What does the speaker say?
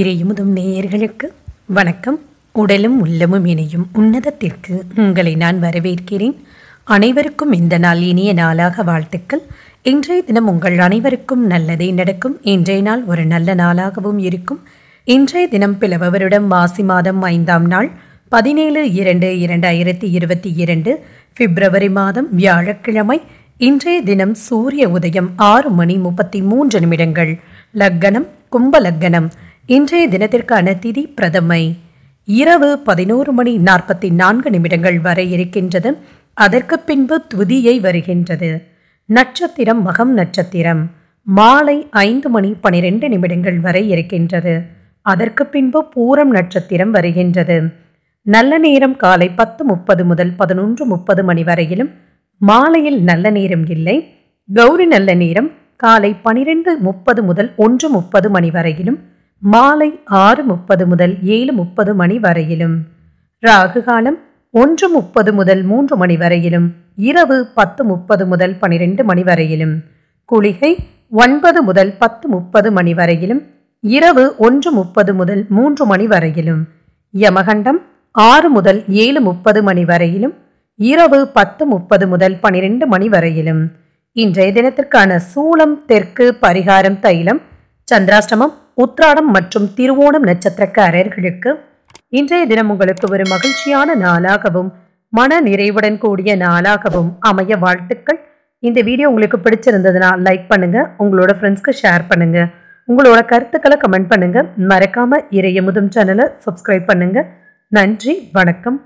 இறையுமுதும் நேயர்களுக்கு வணக்கம் உடலும் உள்ளமும் இணையும் உன்னதத்திற்கு உங்களை நான் வரவேற்கிறேன் அனைவருக்கும் இந்த நாள் இனிய நாளாக வாழ்த்துக்கள் இன்றைய தினம் உங்கள் அனைவருக்கும் நல்லதே நடக்கும் இன்றைய நாள் ஒரு நல்ல நாளாகவும் இருக்கும் இன்றைய தினம் பிளவருடம் மாசி மாதம் ஐந்தாம் நாள் பதினேழு இரண்டு இரண்டாயிரத்தி இருபத்தி இரண்டு பிப்ரவரி மாதம் வியாழக்கிழமை இன்றைய தினம் சூரிய உதயம் ஆறு மணி முப்பத்தி மூன்று நிமிடங்கள் லக்கணம் கும்பலக்கணம் இன்றைய தினத்திற்கான திதி பிரதமை இரவு பதினோரு மணி நாற்பத்தி நான்கு நிமிடங்கள் வரை இருக்கின்றது அதற்கு பின்பு துதியை வருகின்றது நட்சத்திரம் மகம் நட்சத்திரம் மாலை ஐந்து மணி பனிரெண்டு நிமிடங்கள் வரை இருக்கின்றது அதற்கு பின்பு பூரம் நட்சத்திரம் வருகின்றது நல்ல நேரம் காலை பத்து முப்பது முதல் பதினொன்று முப்பது மணி வரையிலும் மாலையில் நல்ல நேரம் இல்லை கௌரி நல்ல நேரம் காலை பனிரெண்டு முப்பது முதல் ஒன்று முப்பது மணி வரையிலும் மாலை ஆறு முப்பது முதல் ஏழு முப்பது மணி வரையிலும் ராகு காலம் ஒன்று முப்பது முதல் மூன்று மணி வரையிலும் இரவு பத்து முப்பது முதல் பனிரெண்டு மணி வரையிலும் குளிகை ஒன்பது முதல் பத்து முப்பது மணி வரையிலும் இரவு ஒன்று முப்பது முதல் மூன்று மணி வரையிலும் யமகண்டம் ஆறு முதல் ஏழு முப்பது மணி வரையிலும் இரவு பத்து முப்பது முதல் பனிரெண்டு மணி வரையிலும் இன்றைய தினத்திற்கான சூளம் தெற்கு பரிகாரம் தைலம் சந்திராஷ்டமம் உத்ராடம் மற்றும் திருவோணம் நட்சத்திரக்காரர்களுக்கு இன்றைய தினம் உங்களுக்கு ஒரு மகிழ்ச்சியான நாளாகவும் மன நிறைவுடன் கூடிய நாளாகவும் அமைய வாழ்த்துக்கள் இந்த வீடியோ உங்களுக்கு பிடிச்சிருந்ததுன்னா லைக் பண்ணுங்க உங்களோட ஃப்ரெண்ட்ஸ்க்கு ஷேர் பண்ணுங்க உங்களோட கருத்துக்களை கமெண்ட் பண்ணுங்க மறக்காம முதும் சேனலை சப்ஸ்கிரைப் பண்ணுங்க நன்றி வணக்கம்